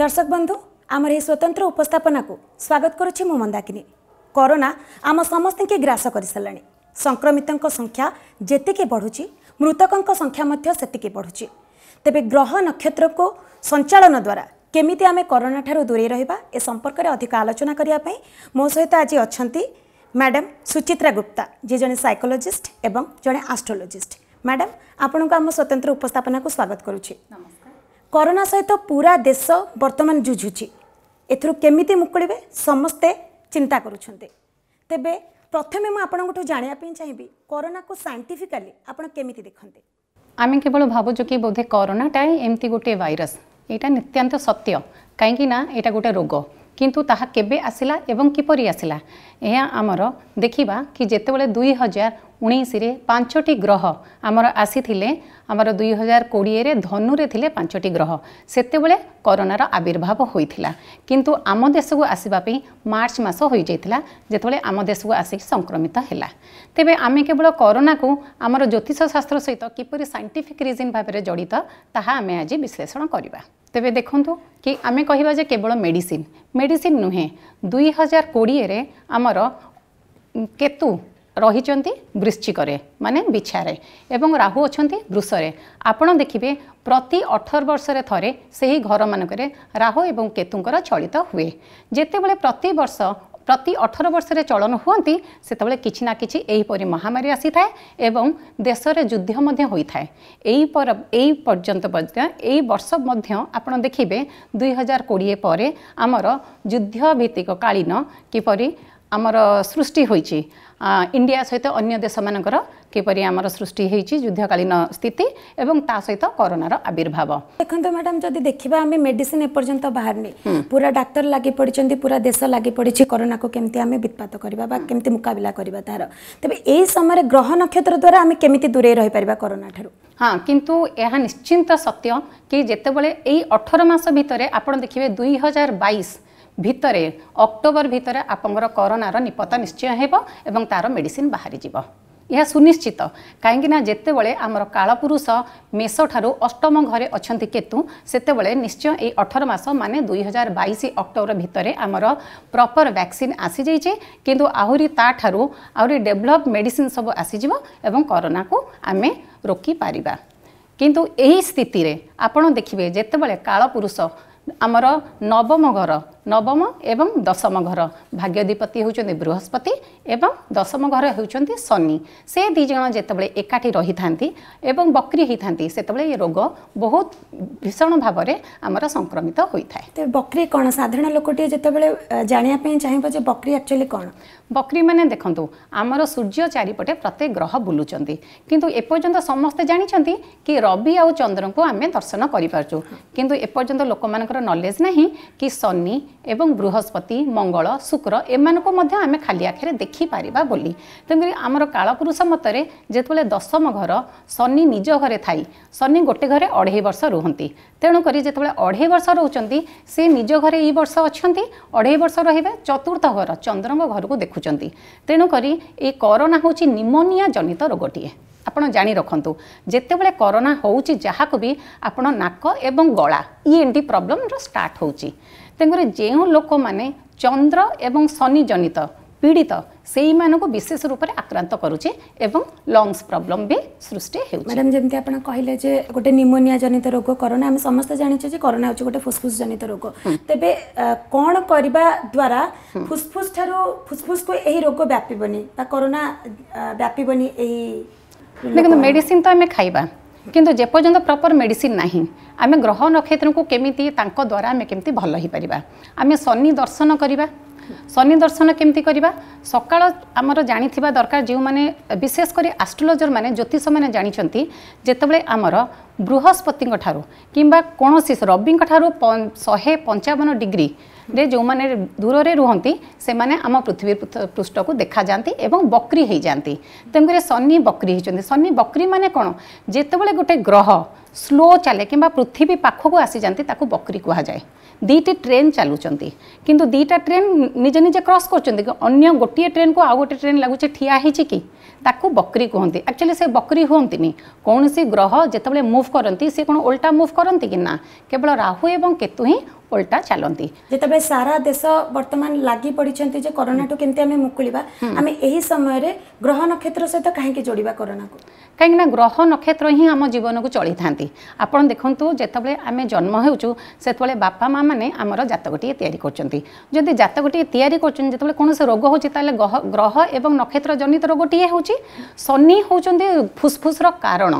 ଦର୍ଶକ ବନ୍ଧୁ ଆମର ଏହି ସ୍ୱତନ୍ତ୍ର ଉପସ୍ଥାପନାକୁ ସ୍ୱାଗତ କରୁଛି ମୁଁ ମନ୍ଦାକିନୀ କରୋନା ଆମ ସମସ୍ତଙ୍କୁ ଗ୍ରାସ କରିସାରିଲାଣି ସଂକ୍ରମିତଙ୍କ ସଂଖ୍ୟା ଯେତିକି ବଢ଼ୁଛି ମୃତକଙ୍କ ସଂଖ୍ୟା ମଧ୍ୟ ସେତିକି ବଢ଼ୁଛି ତେବେ ଗ୍ରହ ନକ୍ଷତ୍ରକୁ ସଞ୍ଚାଳନ ଦ୍ୱାରା କେମିତି ଆମେ କରୋନା ଠାରୁ ଦୂରେଇ ରହିବା ଏ ସମ୍ପର୍କରେ ଅଧିକ ଆଲୋଚନା କରିବା ପାଇଁ ମୋ ସହିତ ଆଜି ଅଛନ୍ତି ମ୍ୟାଡ଼ାମ୍ ସୁଚିତ୍ରା ଗୁପ୍ତା ଯିଏ ଜଣେ ସାଇକୋଲୋଜିଷ୍ଟ ଏବଂ ଜଣେ ଆଷ୍ଟ୍ରୋଲୋଜିଷ୍ଟ ମ୍ୟାଡ଼ାମ୍ ଆପଣଙ୍କୁ ଆମ ସ୍ୱତନ୍ତ୍ର ଉପସ୍ଥାପନାକୁ ସ୍ୱାଗତ କରୁଛି করোনা সহ পুরা দেশ বর্তমান জুঝুছি এর কেমিতি মুকুড়বে সমস্তে চিন্তা করছেন তেবে প্রথমে মু আপনার জাঁয়া চাইবি করোনাকে সাইন্টিফিকালি আপনার কেমিতি দেখতে আমি কেবল ভাবুছি কি বোধে করোনাটাই এমতি গোটিয়ে ভাইরস এটা নিত্যান্ত সত্য কাইকি না এটা গোটে রোগ কিন্তু তাহা কেবে আসিলা এবং কিপরি আসিলা এ আমার ଦେଖିବା কি যেতবে দুই হাজার ଉଣେଇଶରେ ପାଞ୍ଚଟି ଗ୍ରହ ଆମର ଆସିଥିଲେ ଆମର ଦୁଇ ହଜାର କୋଡ଼ିଏରେ ଧନୁରେ ଥିଲେ ପାଞ୍ଚଟି ଗ୍ରହ ସେତେବେଳେ କରୋନାର ଆବିର୍ଭାବ ହୋଇଥିଲା କିନ୍ତୁ ଆମ ଦେଶକୁ ଆସିବା ପାଇଁ ମାର୍ଚ୍ଚ ମାସ ହୋଇଯାଇଥିଲା ଯେତେବେଳେ ଆମ ଦେଶକୁ ଆସିକି ସଂକ୍ରମିତ ହେଲା ତେବେ ଆମେ କେବଳ କରୋନାକୁ ଆମର ଜ୍ୟୋତିଷ ଶାସ୍ତ୍ର ସହିତ କିପରି ସାଇଣ୍ଟିଫିକ୍ ରିଜିନ୍ ଭାବରେ ଜଡ଼ିତ ତାହା ଆମେ ଆଜି ବିଶ୍ଳେଷଣ କରିବା ତେବେ ଦେଖନ୍ତୁ କି ଆମେ କହିବା ଯେ କେବଳ ମେଡ଼ିସିନ୍ ମେଡ଼ିସିନ୍ ନୁହେଁ ଦୁଇ ହଜାର କୋଡ଼ିଏରେ ଆମର କେତୁ ରହିଛନ୍ତି ବୃଶ୍ଚିକରେ ମାନେ ବିଛାରେ ଏବଂ ରାହୁ ଅଛନ୍ତି ବୃଷରେ ଆପଣ ଦେଖିବେ ପ୍ରତି ଅଠର ବର୍ଷରେ ଥରେ ସେହି ଘରମାନଙ୍କରେ ରାହୁ ଏବଂ କେତୁଙ୍କର ଚଳିତ ହୁଏ ଯେତେବେଳେ ପ୍ରତିବର୍ଷ ପ୍ରତି ଅଠର ବର୍ଷରେ ଚଳନ ହୁଅନ୍ତି ସେତେବେଳେ କିଛି ନା କିଛି ଏହିପରି ମହାମାରୀ ଆସିଥାଏ ଏବଂ ଦେଶରେ ଯୁଦ୍ଧ ମଧ୍ୟ ହୋଇଥାଏ ଏହି ପର ଏହି ପର୍ଯ୍ୟନ୍ତ ମଧ୍ୟ ଏହି ବର୍ଷ ମଧ୍ୟ ଆପଣ ଦେଖିବେ ଦୁଇହଜାର କୋଡ଼ିଏ ପରେ ଆମର ଯୁଦ୍ଧ ଭିତ୍ତିକ କାଳୀନ କିପରି ଆମର ସୃଷ୍ଟି ହୋଇଛି ইন্ডিয়া সহিত অন্য দেশমানଙ୍କର কিপରି ଆମର ସୃଷ୍ଟି ହେଇଛି ଯୁଦ୍ଧକାଳୀନ ସ୍ଥିତି ଏବଂ ତା ସହିତ କରୋନାର ଆବିର୍ଭାବ ଦେଖନ୍ତୁ ମ୍ୟାଡ଼ାମ୍ ଯଦି ଦେଖିବା ଆମେ ମେଡିସିନ୍ ଏପର୍ଯ୍ୟନ୍ତ ବାହାରିନି ପୁରା ଡାକ୍ତର ଲାଗି ପଡ଼ିଛନ୍ତି ପୁରା ଦେଶ ଲାଗି ପଡ଼ିଛି କରୋନାକୁ କେମିତି ଆମେ ବିତ୍ପାତ କରିବା ବା କେମିତି ମୁକାବିଲା କରିବା ତାହାର ତେବେ ଏହି ସମୟରେ ଗ୍ରହ ନକ୍ଷତ୍ର ଦ୍ୱାରା ଆମେ କେମିତି ଦୂରେଇ ରହିପାରିବା କରୋନା ଠାରୁ ହଁ କିନ୍ତୁ ଏହା ନିଶ୍ଚିନ୍ତ ସତ୍ୟ କି ଯେତେବେଳେ ଏଇ ଅଠର ମାସ ଭିତରେ ଆପଣ ଦେଖିବେ ଦୁଇ ହଜାର ବାଇଶ ভিতরে অক্টোবর ভিতরে আপনার করোনার নিপত নিশ্চয় হব এবং তার মেডিসিন বাহারি যাব ଏହା ସୁନିଶ୍ଚିତ କାହିଁକିନା ଯେତେବେଳେ ଆମର କାଳପୁରୁଷ ମେଷଠାରୁ ଅଷ୍ଟମ ଘରେ ଅଛନ୍ତି କେତୁ ସେତେବେଳେ ନିଶ୍ଚୟ ଏଇ ଅଠର ମାସ ମାନେ ଦୁଇ ହଜାର ବାଇଶ ଅକ୍ଟୋବର ଭିତରେ ଆମର ପ୍ରପର୍ ଭ୍ୟାକ୍ସିନ୍ ଆସିଯାଇଛି କିନ୍ତୁ ଆହୁରି ତା'ଠାରୁ ଆହୁରି ଡେଭଲପ୍ ମେଡ଼ିସିନ୍ ସବୁ ଆସିଯିବ ଏବଂ କରୋନାକୁ ଆମେ ରୋକିପାରିବା କିନ୍ତୁ ଏହି ସ୍ଥିତିରେ ଆପଣ ଦେଖିବେ ଯେତେବେଳେ କାଳପୁରୁଷ ଆମର ନବମ ଘର নবম এবং দশম ঘর ভাগ্যধিপতি হচ্ছেন বৃহস্পতি এবং দশম ঘর হচ্ছেন শনি সে দুইজন যেতবে একাঠি রহি থাকে এবং বক্রি হয়ে থাকে সেতবে এ রোগ বহু ভীষণ ভাবে আমার সংক্রমিত হয়ে থাকে তো বক্রি কোণ সাধারণ লোকটি যেতবে জাঁয়া চাহিব যে বক্রি আকচুয়ালি কোণ বক্রি মানে দেখুন আমার সূর্য চারিপটে প্রত্যেক গ্রহ বুলুচার কিন্তু এপর্যন্ত সমস্তে জাঁচান কি রবি আউ চন্দ্রকে আমি দর্শন করে পারছু কিন্তু এপর্যন্ত লোক নলেজ না কি শনি एवं बृहस्पति मंगल शुक्र को मध्य एमा खाली आखिर देखि बोली तेणुकी आम कालपुष मतले जति दशम घर निज घरे थाइ शनि गोटे घरे अढै वर्ष रुहन् तेणुकरी जति बेला अढै वर्ष रुचि सिजघर य वर्ष अनि अढै वर्ष र है चतुर्थ घर घर चन्द्रम घरको देखुन्छ तेणुकरी एोना हौ निमोनिया जनित रोगटे आप जु जतिबेला करना हौ जहाँको भी आप नाक ए गला यी ए प्रोब्लम र स्टाट हुन्छ ତେଣୁକରି ଯେଉଁ ଲୋକମାନେ ଚନ୍ଦ୍ର ଏବଂ ଶନି ଜନିତ ପୀଡ଼ିତ ସେଇମାନଙ୍କୁ ବିଶେଷ ରୂପରେ ଆକ୍ରାନ୍ତ କରୁଛି ଏବଂ ଲଙ୍ଗସ୍ ପ୍ରୋବ୍ଲେମ୍ ବି ସୃଷ୍ଟି ହେଉଛି ମ୍ୟାଡ଼ାମ୍ ଯେମିତି ଆପଣ କହିଲେ ଯେ ଗୋଟେ ନିମୋନିଆ ଜନିତ ରୋଗ କରୋନା ଆମେ ସମସ୍ତେ ଜାଣିଛୁ ଯେ କରୋନା ହେଉଛି ଗୋଟେ ଫୁସଫୁସ୍ ଜନିତ ରୋଗ ତେବେ କ'ଣ କରିବା ଦ୍ୱାରା ଫୁସଫୁସ୍ ଠାରୁ ଫୁସଫୁସ୍କୁ ଏହି ରୋଗ ବ୍ୟାପିବନି ବା କରୋନା ବ୍ୟାପିବନି ଏହି ଦେଖନ୍ତୁ ମେଡ଼ିସିନ୍ ତ ଆମେ ଖାଇବା কিন্তু যেপর্যন্ত প্রপর মেডিসিন না আমি গ্রহ নক্ষত্রক কেমিতি তাঁক দ্বারা আমি কেমি ভাল হইপার আমি শনি দর্শন করা শনি দর্শন কেমি করা সকাল আমার জাঁথিবা দরকার যে বিশেষ করে আস্ট্রোলোজর মানে জ্যোতিষ মানে জাঁচান যেতবে আমার বৃহস্পতি ঠার কিংবা কোণী রবি ঠার শহে পঞ্চাবন ডিগ্রি ରେ ଯେଉଁମାନେ ଦୂରରେ ରୁହନ୍ତି ସେମାନେ ଆମ ପୃଥିବୀ ପୃଷ୍ଠକୁ ଦେଖାଯାଆନ୍ତି ଏବଂ ବକ୍ରି ହେଇଯାଆନ୍ତି ତେଣୁକରି ଶନି ବକ୍ରି ହୋଇଛନ୍ତି ଶନି ବକ୍ରି ମାନେ କ'ଣ ଯେତେବେଳେ ଗୋଟେ ଗ୍ରହ ସ୍ଲୋ ଚାଲେ କିମ୍ବା ପୃଥିବୀ ପାଖକୁ ଆସିଯାଆନ୍ତି ତାକୁ ବକ୍ରି କୁହାଯାଏ ଦୁଇଟି ଟ୍ରେନ୍ ଚାଲୁଛନ୍ତି କିନ୍ତୁ ଦୁଇଟା ଟ୍ରେନ୍ ନିଜେ ନିଜେ କ୍ରସ୍ କରୁଛନ୍ତି ଅନ୍ୟ ଗୋଟିଏ ଟ୍ରେନ୍କୁ ଆଉ ଗୋଟିଏ ଟ୍ରେନ୍ ଲାଗୁଛି ଠିଆ ହେଇଛି କି ତାକୁ ବକ୍ରି କୁହନ୍ତି ଆକ୍ଚୁଆଲି ସେ ବକ୍ରି ହୁଅନ୍ତିନି କୌଣସି ଗ୍ରହ ଯେତେବେଳେ ମୁଭ୍ କରନ୍ତି ସେ କ'ଣ ଓଲଟା ମୁଭ୍ କରନ୍ତି କି ନା କେବଳ ରାହୁ ଏବଂ କେତୁ ହିଁ ଓଲଟା ଚାଲନ୍ତି ଯେତେବେଳେ ସାରା ଦେଶ ବର୍ତ୍ତମାନ ଲାଗି ପଡ଼ିଛନ୍ତି ଯେ କରୋନାଠୁ କେମିତି ଆମେ ମୁକୁଳିବା ଆମେ ଏହି ସମୟରେ ଗ୍ରହ ନକ୍ଷତ୍ର ସହିତ କାହିଁକି ଯୋଡ଼ିବା କରୋନାକୁ କାହିଁକିନା ଗ୍ରହ ନକ୍ଷତ୍ର ହିଁ ଆମ ଜୀବନକୁ ଚଳିଥାନ୍ତି ଆପଣ ଦେଖନ୍ତୁ ଯେତେବେଳେ ଆମେ ଜନ୍ମ ହେଉଛୁ ସେତେବେଳେ ବାପା ମା' ମାନେ ଆମର ଜାତକଟିଏ ତିଆରି କରୁଛନ୍ତି ଯଦି ଜାତକଟିଏ ତିଆରି କରୁଛନ୍ତି ଯେତେବେଳେ କୌଣସି ରୋଗ ହେଉଛି ତାହେଲେ ଗ୍ରହ ଏବଂ ନକ୍ଷତ୍ର ଜନିତ ରୋଗଟିଏ ହେଉଛି ଶନି ହେଉଛନ୍ତି ଫୁସଫୁସର କାରଣ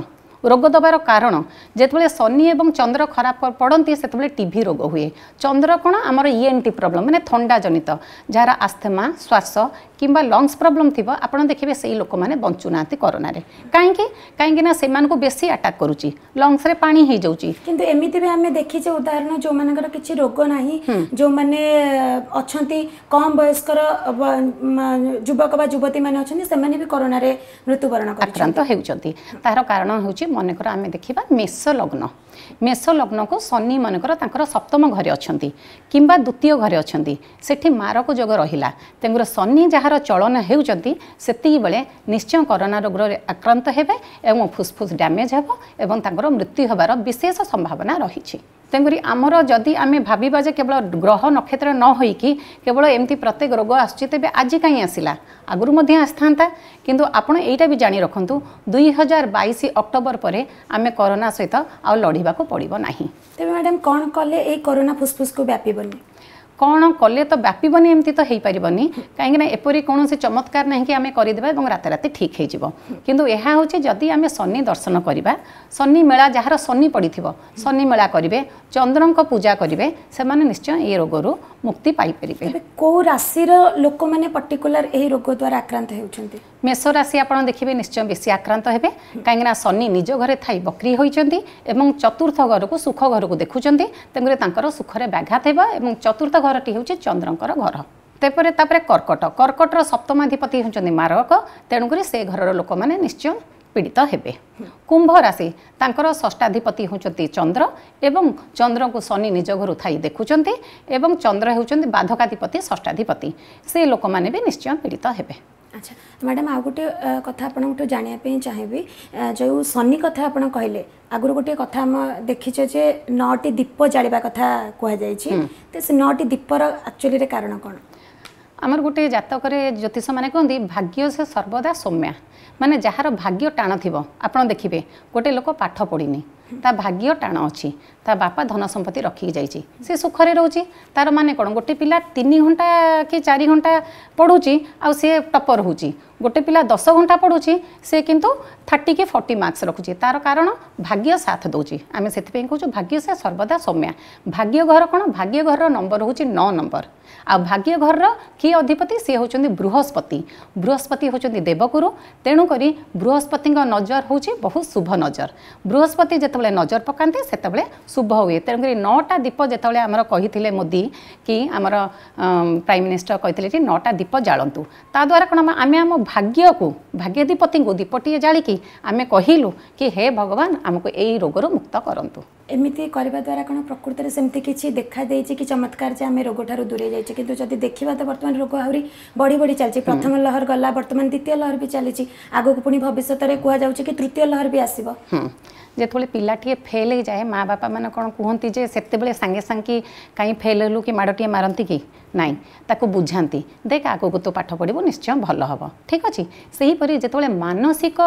ରୋଗ ଦେବାର କାରଣ ଯେତେବେଳେ ଶନି ଏବଂ ଚନ୍ଦ୍ର ଖରାପ ପଡ଼ନ୍ତି ସେତେବେଳେ ଟିଭି ରୋଗ ହୁଏ ଚନ୍ଦ୍ର କ'ଣ ଆମର ଇଏନ୍ଟି e ପ୍ରୋବ୍ଲେମ୍ ମାନେ ଥଣ୍ଡା ଜନିତ ଯାହାର ଆସ୍ଥେମା ଶ୍ୱାସ কিংবা লংস প্রোবলেম থাকবে আপনার দেখবে সেই লোক মানে বঞ্চু না করোনার কাইকি কাইকি না সে বেশি আটাক করুচি লংসরে পা হয়ে যাচ্ছি কিন্তু এমিতি বি আমি দেখিছে উদাহরণ যার কিছু রোগ না যে অনেক কম বয়স্কর যুবক বা যুবতী মানে অনেক সে করোনার মৃত্যুবরণ আক্রান্ত হচ্ছেন তার কারণ হচ্ছে ମନେକର ଆମେ ଦେଖିବା ମେଷ ଲଗ୍ନ ମେଷ ଲଗ୍ନକୁ ଶନି ମନେକର ତାଙ୍କର ସପ୍ତମ ଘରେ ଅଛନ୍ତି କିମ୍ବା ଦ୍ୱିତୀୟ ଘରେ ଅଛନ୍ତି ସେଠି ମାରକ ଯୋଗ ରହିଲା ତେଣୁ ଶନି ଯାହାର ଚଳନ ହେଉଛନ୍ତି ସେତିକିବେଳେ ନିଶ୍ଚୟ କରୋନା ରୋଗରେ ଆକ୍ରାନ୍ତ ହେବେ ଏବଂ ଫୁସ୍ଫୁସ୍ ଡ୍ୟାମେଜ୍ ହେବ ଏବଂ ତାଙ୍କର ମୃତ୍ୟୁ ହେବାର ବିଶେଷ ସମ୍ଭାବନା ରହିଛି তেমকরি আমার যদি আমি ভাবিবা যে কেবল গ্রহ নক্ষত্র ন হইকি কেবল এমতি প্রত্যেক রোগ আসছে তেমনি আজি কাই আসিলা আগর মধ্যে আসিথা কিন্তু আপনার এইটা বি জাঁ রাখতু দুই হাজার বাইশ অক্টোবর পরে আমি করোনা সহ আড়া পড়ব না তবে ম্যাডাম কম কলে এই করোনা ফুসফুস কু ব্যাপিবনি କ'ଣ କଲେ ତ ବ୍ୟାପିବନି ଏମିତି ତ ହେଇପାରିବନି କାହିଁକି ନା ଏପରି କୌଣସି ଚମତ୍କାର ନାହିଁ କି ଆମେ କରିଦେବା ଏବଂ ରାତାରାତି ଠିକ୍ ହେଇଯିବ କିନ୍ତୁ ଏହା ହେଉଛି ଯଦି ଆମେ ଶନି ଦର୍ଶନ କରିବା ଶନି ମେଳା ଯାହାର ଶନି ପଡ଼ିଥିବ ଶନି ମେଳା କରିବେ ଚନ୍ଦ୍ରଙ୍କ ପୂଜା କରିବେ ସେମାନେ ନିଶ୍ଚୟ ଏ ରୋଗରୁ ମୁକ୍ତି ପାଇପାରିବେ କୋଉ ରାଶିର ଲୋକମାନେ ପର୍ଟିକୁଲାର ଏହି ରୋଗ ଦ୍ୱାରା ଆକ୍ରାନ୍ତ ହେଉଛନ୍ତି ମେଷ ରାଶି ଆପଣ ଦେଖିବେ ନିଶ୍ଚୟ ବେଶୀ ଆକ୍ରାନ୍ତ ହେବେ କାହିଁକିନା ଶନି ନିଜ ଘରେ ଥାଇ ବକ୍ରି ହୋଇଛନ୍ତି ଏବଂ ଚତୁର୍ଥ ଘରକୁ ସୁଖ ଘରକୁ ଦେଖୁଛନ୍ତି ତେଣୁକରି ତାଙ୍କର ସୁଖରେ ବ୍ୟାଘାତ ହେବ ଏବଂ ଚତୁର୍ଥ ଘରଟି ହେଉଛି ଚନ୍ଦ୍ରଙ୍କର ଘର ତେପରେ ତାପରେ କର୍କଟ କର୍କଟର ସପ୍ତମାଧିପତି ହେଉଛନ୍ତି ମାରକ ତେଣୁକରି ସେ ଘରର ଲୋକମାନେ ନିଶ୍ଚୟ পীড়িত হবে কুম্ভ রাশি তাঁর ষষ্ঠাধিপতি হচ্ছেন চন্দ্র এবং চন্দ্রক শনি নিজ ঘর থাই দেখুম এবং চন্দ্র হচ্ছেন বাধকাধিপতি ষষ্ঠাধিপতি সে লোক মানে নিশ্চয় পীড়িত হবে আচ্ছা ମ୍ୟାଡ଼ାମ୍ ଆଉ ଗୋଟେ କଥା ଆପଣଙ୍କଠୁ ଜାଣିବା ପାଇଁ ଚାହିଁବି ଯେଉଁ ଶନି କଥା ଆପଣ କହିଲେ ଆଗରୁ ଗୋଟିଏ କଥା ଆମ ଦେଖିଛେ ଯେ ନଅଟି ଦୀପ ଜାଳିବା କଥା କୁହାଯାଇଛି ତ ସେ ନଅଟି ଦୀପର ଆକ୍ଚୁଆଲିରେ କାରଣ କ'ଣ আমার গোটে জাতকরে জ্যোতিষ মানে কহতি ভাগ্য সে সর্বদা সৌম্যা মানে যার ভাগ্য টাণ থাকবে আপনার দেখবে গোটে লোক পাঠ পড়িনি ତା ଭାଗ୍ୟ ଟାଣ ଅଛି ତା ବାପା ଧନ ସମ୍ପତ୍ତି ରଖିକି ଯାଇଛି ସେ ସୁଖରେ ରହୁଛି ତାର ମାନେ କ'ଣ ଗୋଟେ ପିଲା ତିନି ଘଣ୍ଟା କି ଚାରି ଘଣ୍ଟା ପଢ଼ୁଛି ଆଉ ସିଏ ଟପର ହେଉଛି ଗୋଟେ ପିଲା ଦଶ ଘଣ୍ଟା ପଢ଼ୁଛି ସେ କିନ୍ତୁ ଥାର୍ଟି କି ଫର୍ଟି ମାର୍କସ୍ ରଖୁଛି ତାର କାରଣ ଭାଗ୍ୟ ସାଥ ଦେଉଛି ଆମେ ସେଥିପାଇଁ କହୁଛୁ ଭାଗ୍ୟ ସେ ସର୍ବଦା ସୌମ୍ୟା ଭାଗ୍ୟ ଘର କ'ଣ ଭାଗ୍ୟ ଘରର ନମ୍ବର ହେଉଛି ନଅ ନମ୍ବର ଆଉ ଭାଗ୍ୟ ଘରର କିଏ ଅଧିପତି ସିଏ ହେଉଛନ୍ତି ବୃହସ୍ପତି ବୃହସ୍ପତି ହେଉଛନ୍ତି ଦେବଗୁରୁ ତେଣୁକରି ବୃହସ୍ପତିଙ୍କ ନଜର ହେଉଛି ବହୁତ ଶୁଭ ନଜର ବୃହସ୍ପତି ଯେତେବେଳେ ଯେତେବେଳେ ନଜର ପକାନ୍ତି ସେତେବେଳେ ଶୁଭ ହୁଏ ତେଣୁକରି ନଅଟା ଦୀପ ଯେତେବେଳେ ଆମର କହିଥିଲେ ମୋଦି କି ଆମର ପ୍ରାଇମ୍ ମିନିଷ୍ଟର କହିଥିଲେ କି ନଅଟା ଦୀପ ଜାଳନ୍ତୁ ତାଦ୍ୱାରା କ'ଣ ଆମେ ଆମ ଭାଗ୍ୟକୁ ଭାଗ୍ୟାଧିପତିଙ୍କୁ ଦୀପଟିଏ ଜାଳିକି ଆମେ କହିଲୁ କି ହେ ଭଗବାନ ଆମକୁ ଏଇ ରୋଗରୁ ମୁକ୍ତ କରନ୍ତୁ ଏମିତି କରିବା ଦ୍ୱାରା କ'ଣ ପ୍ରକୃତରେ ସେମିତି କିଛି ଦେଖାଦେଇଛି କି ଚମତ୍କାର ଯେ ଆମେ ରୋଗଠାରୁ ଦୂରେଇ ଯାଇଛେ କିନ୍ତୁ ଯଦି ଦେଖିବା ତ ବର୍ତ୍ତମାନ ରୋଗ ଆହୁରି ବଢ଼ି ବଢ଼ି ଚାଲିଛି ପ୍ରଥମ ଲହର ଗଲା ବର୍ତ୍ତମାନ ଦ୍ୱିତୀୟ ଲହର ବି ଚାଲିଛି ଆଗକୁ ପୁଣି ଭବିଷ୍ୟତରେ କୁହାଯାଉଛି କି ତୃତୀୟ ଲହର ବି ଆସିବ ଯେତେବେଳେ ପିଲାଟିଏ ଫେଲ୍ ହେଇଯାଏ ମା ବାପାମାନେ କ'ଣ କୁହନ୍ତି ଯେ ସେତେବେଳେ ସାଙ୍ଗେ ସାଙ୍ଗେ କାହିଁ ଫେଲ୍ ହେଲୁ କି ମାଡ଼ଟିଏ ମାରନ୍ତି କି ନାହିଁ ତାକୁ ବୁଝାନ୍ତି ଦେଖ ଆଗକୁ ତୁ ପାଠ ପଢ଼ିବୁ ନିଶ୍ଚୟ ଭଲ ହେବ ଠିକ୍ ଅଛି ସେହିପରି ଯେତେବେଳେ ମାନସିକ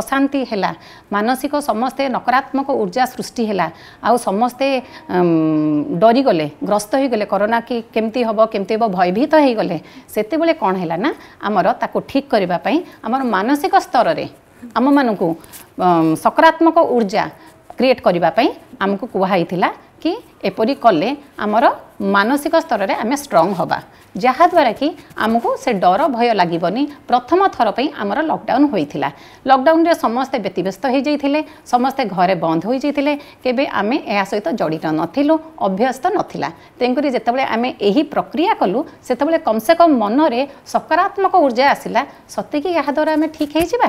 ଅଶାନ୍ତି ହେଲା ମାନସିକ ସମସ୍ତେ ନକାରାତ୍ମକ ଉର୍ଜା ସୃଷ୍ଟି ହେଲା ଆଉ ସମସ୍ତେ ଡରିଗଲେ ଗ୍ରସ୍ତ ହୋଇଗଲେ କରୋନା କି କେମିତି ହେବ କେମିତି ହେବ ଭୟଭୀତ ହୋଇଗଲେ ସେତେବେଳେ କ'ଣ ହେଲା ନା ଆମର ତାକୁ ଠିକ୍ କରିବା ପାଇଁ ଆମର ମାନସିକ ସ୍ତରରେ ଆମମାନଙ୍କୁ ସକାରାତ୍ମକ ଉର୍ଜା କ୍ରିଏଟ୍ କରିବା ପାଇଁ ଆମକୁ କୁହାହେଇଥିଲା କି ଏପରି କଲେ ଆମର ମାନସିକ ସ୍ତରରେ ଆମେ ଷ୍ଟ୍ରଙ୍ଗ ହେବା ଯାହାଦ୍ୱାରା କି ଆମକୁ ସେ ଡର ଭୟ ଲାଗିବନି ପ୍ରଥମ ଥର ପାଇଁ ଆମର ଲକଡାଉନ୍ ହୋଇଥିଲା ଲକଡାଉନ୍ରେ ସମସ୍ତେ ବ୍ୟତିବ୍ୟସ୍ତ ହୋଇଯାଇଥିଲେ ସମସ୍ତେ ଘରେ ବନ୍ଦ ହୋଇଯାଇଥିଲେ କେବେ ଆମେ ଏହା ସହିତ ଜଡ଼ିତ ନଥିଲୁ ଅଭ୍ୟସ୍ତ ନଥିଲା ତେଣୁକରି ଯେତେବେଳେ ଆମେ ଏହି ପ୍ରକ୍ରିୟା କଲୁ ସେତେବେଳେ କମ୍ ସେ କମ୍ ମନରେ ସକାରାତ୍ମକ ଉର୍ଜା ଆସିଲା ସତେକି ଏହାଦ୍ୱାରା ଆମେ ଠିକ୍ ହୋଇଯିବା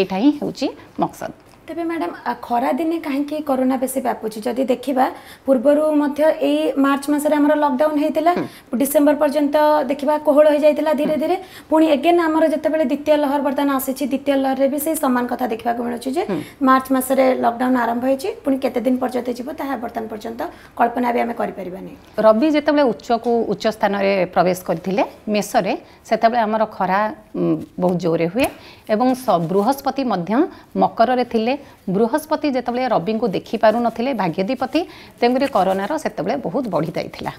ଏଇଟା ହିଁ ହେଉଛି ମକସଦ ତେବେ ମ୍ୟାଡ଼ାମ୍ ଖରାଦିନେ କାହିଁକି କରୋନା ବେଶୀ ବ୍ୟାପୁଛି ଯଦି ଦେଖିବା ପୂର୍ବରୁ ମଧ୍ୟ ଏଇ ମାର୍ଚ୍ଚ ମାସରେ ଆମର ଲକଡାଉନ୍ ହେଇଥିଲା ଡିସେମ୍ବର ପର୍ଯ୍ୟନ୍ତ ଦେଖିବା କୋହଳ ହେଇଯାଇଥିଲା ଧୀରେ ଧୀରେ ପୁଣି ଏଗେନ୍ ଆମର ଯେତେବେଳେ ଦ୍ୱିତୀୟ ଲହର ବର୍ତ୍ତମାନ ଆସିଛି ଦ୍ୱିତୀୟ ଲହରରେ ବି ସେଇ ସମାନ କଥା ଦେଖିବାକୁ ମିଳୁଛି ଯେ ମାର୍ଚ୍ଚ ମାସରେ ଲକଡାଉନ୍ ଆରମ୍ଭ ହେଇଛି ପୁଣି କେତେ ଦିନ ପର୍ଯ୍ୟନ୍ତ ଯିବ ତାହା ବର୍ତ୍ତମାନ ପର୍ଯ୍ୟନ୍ତ କଳ୍ପନା ବି ଆମେ କରିପାରିବାନି ରବି ଯେତେବେଳେ ଉଚ୍ଚକୁ ଉଚ୍ଚ ସ୍ଥାନରେ ପ୍ରବେଶ କରିଥିଲେ ମେଷରେ ସେତେବେଳେ ଆମର ଖରା ବହୁତ ଜୋରରେ ହୁଏ ଏବଂ ବୃହସ୍ପତି ମଧ୍ୟ ମକରରେ ଥିଲେ ବୃହସ୍ପତି ଯେତେବେଳେ ରବିଙ୍କୁ ଦେଖିପାରୁନଥିଲେ ଭାଗ୍ୟଧିପତି ତେଣୁକରି କରୋନାର ସେତେବେଳେ ବହୁତ ବଢ଼ିଯାଇଥିଲା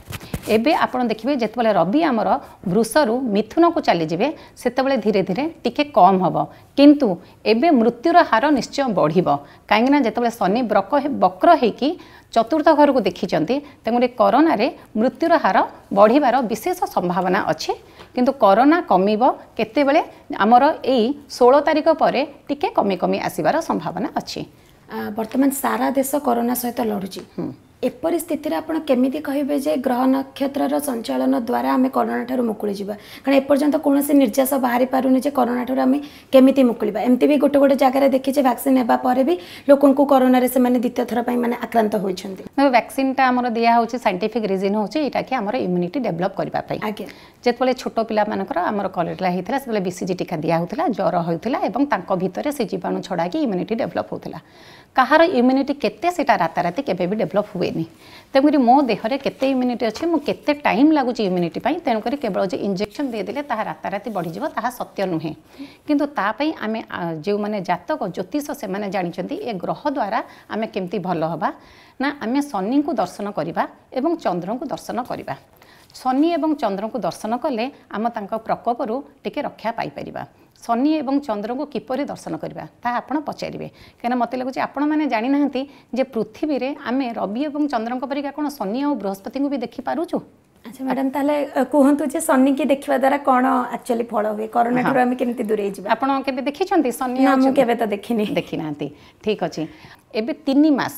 ଏବେ ଆପଣ ଦେଖିବେ ଯେତେବେଳେ ରବି ଆମର ବୃଷରୁ ମିଥୁନକୁ ଚାଲିଯିବେ ସେତେବେଳେ ଧୀରେ ଧୀରେ ଟିକେ କମ୍ ହେବ କିନ୍ତୁ ଏବେ ମୃତ୍ୟୁର ହାର ନିଶ୍ଚୟ ବଢ଼ିବ କାହିଁକିନା ଯେତେବେଳେ ଶନି ବ୍ରକ ବକ୍ର ହୋଇକି ଚତୁର୍ଥ ଘରକୁ ଦେଖିଛନ୍ତି ତେଣୁ କରୋନାରେ ମୃତ୍ୟୁର ହାର ବଢ଼ିବାର ବିଶେଷ ସମ୍ଭାବନା ଅଛି କିନ୍ତୁ କରୋନା କମିବ କେତେବେଳେ ଆମର ଏଇ ଷୋହଳ ତାରିଖ ପରେ ଟିକେ କମି କମି ଆସିବାର ସମ୍ଭାବନା ଅଛି ବର୍ତ୍ତମାନ ସାରା ଦେଶ କରୋନା ସହିତ ଲଢ଼ୁଛି ଏପରି ସ୍ଥିତିରେ ଆପଣ କେମିତି କହିବେ ଯେ ଗ୍ରହ ନକ୍ଷତ୍ରର ସଞ୍ଚାଳନ ଦ୍ୱାରା ଆମେ କରୋନାଠାରୁ ମୁକୁଳି ଯିବା କାରଣ ଏପର୍ଯ୍ୟନ୍ତ କୌଣସି ନିର୍ଯାସ ବାହାରି ପାରୁନି ଯେ କରୋନାଠାରୁ ଆମେ କେମିତି ମୁକୁଳିବା ଏମିତି ବି ଗୋଟେ ଗୋଟେ ଜାଗାରେ ଦେଖିଛେ ଭ୍ୟାକ୍ସିନ୍ ହେବା ପରେ ବି ଲୋକଙ୍କୁ କରୋନାରେ ସେମାନେ ଦ୍ୱିତୀୟ ଥର ପାଇଁ ମାନେ ଆକ୍ରାନ୍ତ ହୋଇଛନ୍ତି ଭ୍ୟାକ୍ସିନ୍ଟା ଆମର ଦିଆହେଉଛି ସାଇଣ୍ଟିଫିକ୍ ରିଜିନ୍ ହେଉଛି ଏଇଟାକି ଆମର ଇମ୍ୟୁନିଟି ଡେଭଲପ୍ କରିବା ପାଇଁ ଆଜ୍ଞା ଯେତେବେଳେ ଛୋଟ ପିଲାମାନଙ୍କର ଆମର କଲେରା ହେଇଥିଲା ସେତେବେଳେ ବିସିଜି ଟୀକା ଦିଆହେଉଥିଲା ଜ୍ୱର ହେଉଥିଲା ଏବଂ ତାଙ୍କ ଭିତରେ ସେ ଜୀବାଣୁ ଛଡ଼ାକି ଇମ୍ୟୁନିଟି ଡେଭଲପ୍ ହେଉଥିଲା କାହାର ଇମ୍ୟୁନିଟି କେତେ ସେଇଟା ରାତାରାତି କେବେ ବି ଡେଭଲପ୍ ହୁଏ ପକାଇନି তেমনি মো দেহরে কেতে ইমিউনিটি অছে মু কেতে টাইম লাগুছি ইমিউনিটি পাই তেমনি কেবল যে ইঞ্জেকশন দিয়েদেলে তাহা রাতারাতি বড়িযোগ তাহা সত্য নুহে কিন্তু তাপাই আমি যে জাতক জ্যোতিষ সে জাঁচান এ গ্রহ দ্বারা আমি কেমতি ভাল হবা না আমি শনি দর্শন করা এবং চন্দ্রক দর্শন করা ଶନି ଏବଂ ଚନ୍ଦ୍ରଙ୍କୁ ଦର୍ଶନ କଲେ ଆମେ ତାଙ୍କ ପ୍ରକୋପରୁ ଟିକେ ରକ୍ଷା ପାଇପାରିବା ଶନି ଏବଂ ଚନ୍ଦ୍ରଙ୍କୁ କିପରି ଦର୍ଶନ କରିବା ତାହା ଆପଣ ପଚାରିବେ କାହିଁକିନା ମୋତେ ଲାଗୁଛି ଆପଣମାନେ ଜାଣିନାହାନ୍ତି ଯେ ପୃଥିବୀରେ ଆମେ ରବି ଏବଂ ଚନ୍ଦ୍ରଙ୍କ ପରିକା କ'ଣ ଶନି ଆଉ ବୃହସ୍ପତିଙ୍କୁ ବି ଦେଖିପାରୁଛୁ ଆଚ୍ଛା ମ୍ୟାଡ଼ାମ୍ ତାହେଲେ କୁହନ୍ତୁ ଯେ ଶନିକି ଦେଖିବା ଦ୍ୱାରା କ'ଣ ଆକ୍ଚୁଆଲି ଫଳ ହୁଏ କରୋନାଠାରୁ ଆମେ କେମିତି ଦୂରେଇ ଯିବା ଆପଣ କେବେ ଦେଖିଛନ୍ତି ଶନି ମୁଁ କେବେ ତ ଦେଖିନି ଦେଖିନାହାନ୍ତି ଠିକ୍ ଅଛି ଏବେ ତିନି ମାସ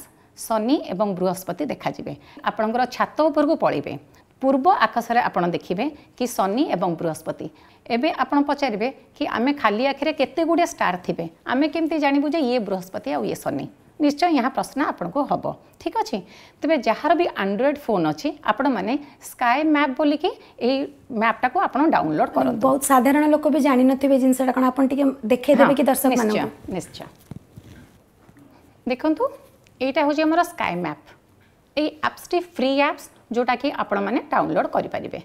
ଶନି ଏବଂ ବୃହସ୍ପତି ଦେଖାଯିବେ ଆପଣଙ୍କର ଛାତ ଉପରକୁ ପଳେଇବେ পূর্ব আকাশে আপনার দেখবে কি শনি এবং বৃহস্পতি এবে আপনার পচারে কি আমি খালি আখিরে কতগুড়ি স্টার থাকবে আমি কমিটি জাণবু যে ইয়ে বৃহস্পতি আয়ে শনি নিশ্চয় ଏହା ପ୍ରଶ୍ନ ଆପଣଙ୍କୁ ହେବ ଠିକ୍ ଅଛି ତେବେ ଯାହାର ବି ଆଣ୍ଡ୍ରଏଡ଼୍ ଫୋନ୍ ଅଛି ଆପଣମାନେ ସ୍କାଏ ମ୍ୟାପ୍ ବୋଲିକି ଏଇ ମ୍ୟାପ୍ଟାକୁ ଆପଣ ଡାଉନଲୋଡ୍ କରନ୍ତୁ ବହୁତ ସାଧାରଣ ଲୋକ ବି ଜାଣିନଥିବେ ଜିନିଷଟା କ'ଣ ଆପଣ ଟିକେ ଦେଖେଇଦେବେ କି ଦର୍ଶକ ନିଶ୍ଚୟ ନିଶ୍ଚୟ ଦେଖନ୍ତୁ ଏଇଟା ହେଉଛି ଆମର ସ୍କାଏ ମ୍ୟାପ୍ ଏଇ ଆପ୍ସଟି ଫ୍ରି ଆପ୍ସ ଯେଉଁଟାକି ଆପଣମାନେ ଡାଉନଲୋଡ଼୍ କରିପାରିବେ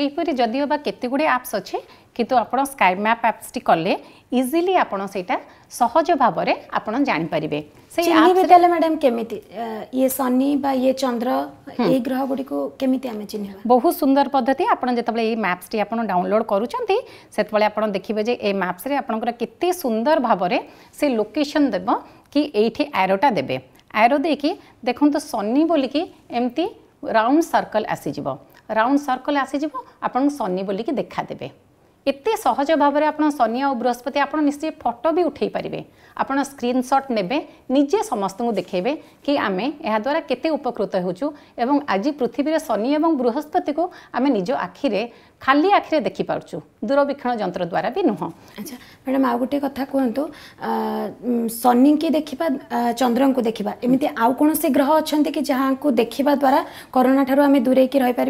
ଏହିପରି ଯଦିଓ ବା କେତେ ଗୁଡ଼ିଏ ଆପ୍ସ ଅଛି କିନ୍ତୁ ଆପଣ ସ୍କାଇ ମ୍ୟାପ୍ ଆପ୍ସଟି କଲେ ଇଜିଲି ଆପଣ ସେଇଟା ସହଜ ଭାବରେ ଆପଣ ଜାଣିପାରିବେ ସେଇ ଆପ୍ସ ତାହେଲେ ମ୍ୟାଡ଼ାମ୍ କେମିତି ଇଏ ଶନି ବା ଇଏ ଚନ୍ଦ୍ର ଏଇ ଗ୍ରହ ଗୁଡ଼ିକୁ କେମିତି ଆମେ ଚିହ୍ନିବା ବହୁତ ସୁନ୍ଦର ପଦ୍ଧତି ଆପଣ ଯେତେବେଳେ ଏଇ ମ୍ୟାପ୍ସଟି ଆପଣ ଡାଉନଲୋଡ଼୍ କରୁଛନ୍ତି ସେତେବେଳେ ଆପଣ ଦେଖିବେ ଯେ ଏ ମ୍ୟାପ୍ସରେ ଆପଣଙ୍କର କେତେ ସୁନ୍ଦର ଭାବରେ ସେ ଲୋକେସନ୍ ଦେବ କି ଏଇଠି ଆରୋଟା ଦେବେ एरो देखी देखते शनि बोलिकी एमती राउंड सर्कल आसीज राउंड सर्कल आसीज आपन शनि बोलिकी देखादेवे এতে সহজ ভাবে আপনার শনি ও বৃহস্পতি আপনার নিশ্চয় ফটো বি উঠাই পারে আপনার স্ক্রিনশট নেবে নিজে সমস্ত দেখবে কি আমি এদ্বারা কেতে উপকৃত হচ্ছু এবং আজ পৃথিবীর শনি এবং বৃহস্পতি আমি নিজ আখিরে খালি আখিরে দেখিপারছু দূরবীক্ষণ যন্ত্র দ্বারা বি নুহ আচ্ছা ম্যাডাম আউ গোটে কথা কুহতু শনি কি দেখিবা চন্দ্রকে দেখিবা এমনি আউ কোণী গ্রহ অনেক কি যা দেখিবা দ্বারা করোনা ঠার আমি দূরেকি রইপার